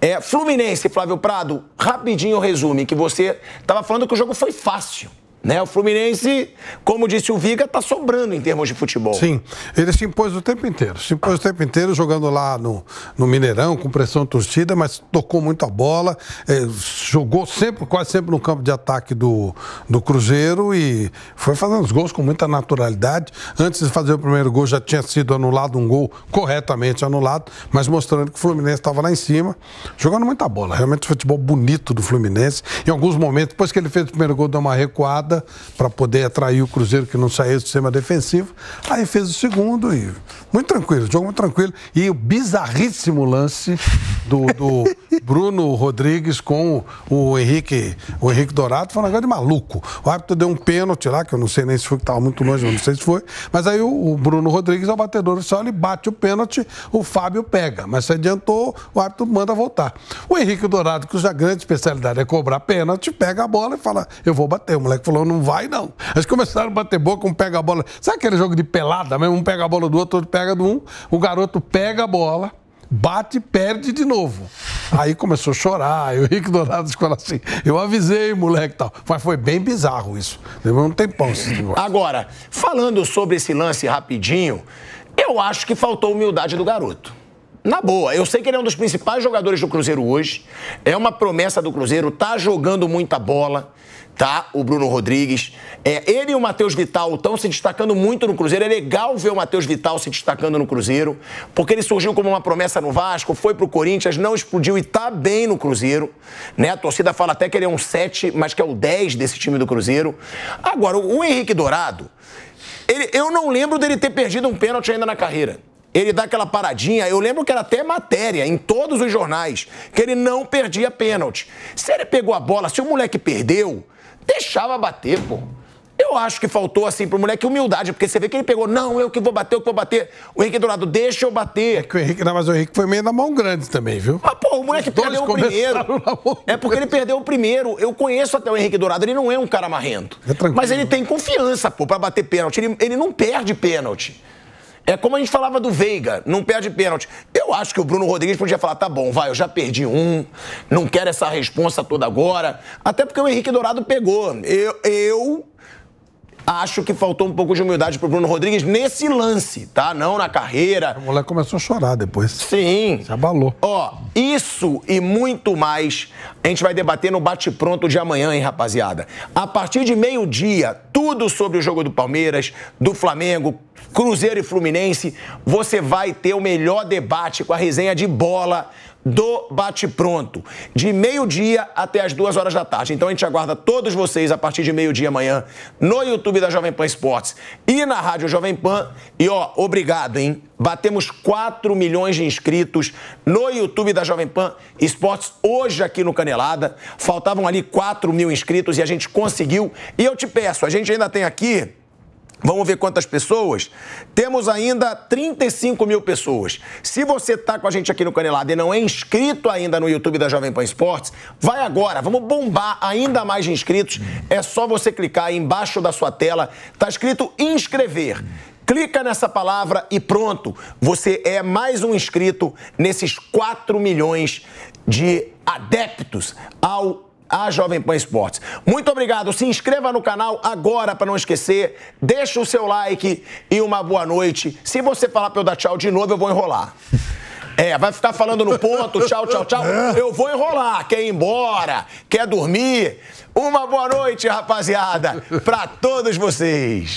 É, Fluminense, Flávio Prado, rapidinho resume, que você estava falando que o jogo foi fácil. Né? O Fluminense, como disse o Viga, está sobrando em termos de futebol. Sim, ele se impôs o tempo inteiro. Se impôs o tempo inteiro jogando lá no, no Mineirão, com pressão torcida, mas tocou muito a bola, é, jogou sempre, quase sempre no campo de ataque do, do Cruzeiro e foi fazendo os gols com muita naturalidade. Antes de fazer o primeiro gol, já tinha sido anulado um gol corretamente anulado, mas mostrando que o Fluminense estava lá em cima, jogando muita bola. Realmente futebol bonito do Fluminense. Em alguns momentos, depois que ele fez o primeiro gol, deu uma recuada para poder atrair o Cruzeiro que não saía do sistema defensivo. Aí fez o segundo e muito tranquilo, jogo muito tranquilo. E o bizarríssimo lance do, do Bruno Rodrigues com o Henrique, o Henrique Dourado foi um negócio de maluco. O árbitro deu um pênalti lá, que eu não sei nem se foi, que estava muito longe, eu não sei se foi. Mas aí o, o Bruno Rodrigues é o batedor oficial, ele bate o pênalti, o Fábio pega. Mas se adiantou, o árbitro manda voltar. O Henrique Dourado, que cuja grande especialidade é cobrar pênalti, pega a bola e fala: Eu vou bater. O moleque falou falou, não vai não. Eles começaram a bater boca, um pega a bola. Sabe aquele jogo de pelada mesmo? Um pega a bola do outro, outro pega do um. O garoto pega a bola, bate perde de novo. Aí começou a chorar, e o Rick Dourado ficou assim, eu avisei, moleque tal. Mas foi bem bizarro isso. Levou um tempão esse negócio. Agora, falando sobre esse lance rapidinho, eu acho que faltou humildade do garoto. Na boa, eu sei que ele é um dos principais jogadores do Cruzeiro hoje, é uma promessa do Cruzeiro, tá jogando muita bola, tá? O Bruno Rodrigues. É, ele e o Matheus Vital estão se destacando muito no Cruzeiro. É legal ver o Matheus Vital se destacando no Cruzeiro, porque ele surgiu como uma promessa no Vasco, foi pro Corinthians, não explodiu e tá bem no Cruzeiro, né? A torcida fala até que ele é um 7, mas que é o 10 desse time do Cruzeiro. Agora, o Henrique Dourado, ele, eu não lembro dele ter perdido um pênalti ainda na carreira ele dá aquela paradinha. Eu lembro que era até matéria em todos os jornais, que ele não perdia pênalti. Se ele pegou a bola, se o moleque perdeu, deixava bater, pô. Eu acho que faltou, assim, pro moleque humildade, porque você vê que ele pegou, não, eu que vou bater, eu que vou bater. O Henrique do lado, deixa eu bater. É que o Henrique, não, mas o Henrique foi meio na mão grande também, viu? Mas, pô, o moleque perdeu o primeiro. É porque ele perdeu o primeiro. Eu conheço até o Henrique Dourado, ele não é um cara marrento. É mas ele tem confiança, pô, pra bater pênalti. Ele, ele não perde pênalti. É como a gente falava do Veiga, não perde pênalti. Eu acho que o Bruno Rodrigues podia falar: tá bom, vai, eu já perdi um, não quero essa responsa toda agora. Até porque o Henrique Dourado pegou. Eu, eu Acho que faltou um pouco de humildade pro Bruno Rodrigues nesse lance, tá? Não na carreira. O moleque começou a chorar depois. Sim. Se abalou. Ó, isso e muito mais a gente vai debater no bate-pronto de amanhã, hein, rapaziada? A partir de meio-dia, tudo sobre o jogo do Palmeiras, do Flamengo, Cruzeiro e Fluminense. Você vai ter o melhor debate com a resenha de bola do bate-pronto, de meio-dia até as duas horas da tarde. Então a gente aguarda todos vocês a partir de meio-dia amanhã no YouTube da Jovem Pan Esportes e na Rádio Jovem Pan. E ó, obrigado, hein? Batemos 4 milhões de inscritos no YouTube da Jovem Pan Esportes hoje aqui no Canelada. Faltavam ali 4 mil inscritos e a gente conseguiu. E eu te peço, a gente ainda tem aqui Vamos ver quantas pessoas? Temos ainda 35 mil pessoas. Se você está com a gente aqui no Canelada e não é inscrito ainda no YouTube da Jovem Pan Esportes, vai agora, vamos bombar ainda mais inscritos. É só você clicar aí embaixo da sua tela, está escrito inscrever. Clica nessa palavra e pronto, você é mais um inscrito nesses 4 milhões de adeptos ao a Jovem Pan Esportes. Muito obrigado. Se inscreva no canal agora para não esquecer. Deixa o seu like e uma boa noite. Se você falar para eu dar tchau de novo, eu vou enrolar. É, vai ficar falando no ponto, tchau, tchau, tchau. É. Eu vou enrolar. Quer ir embora? Quer dormir? Uma boa noite, rapaziada, para todos vocês.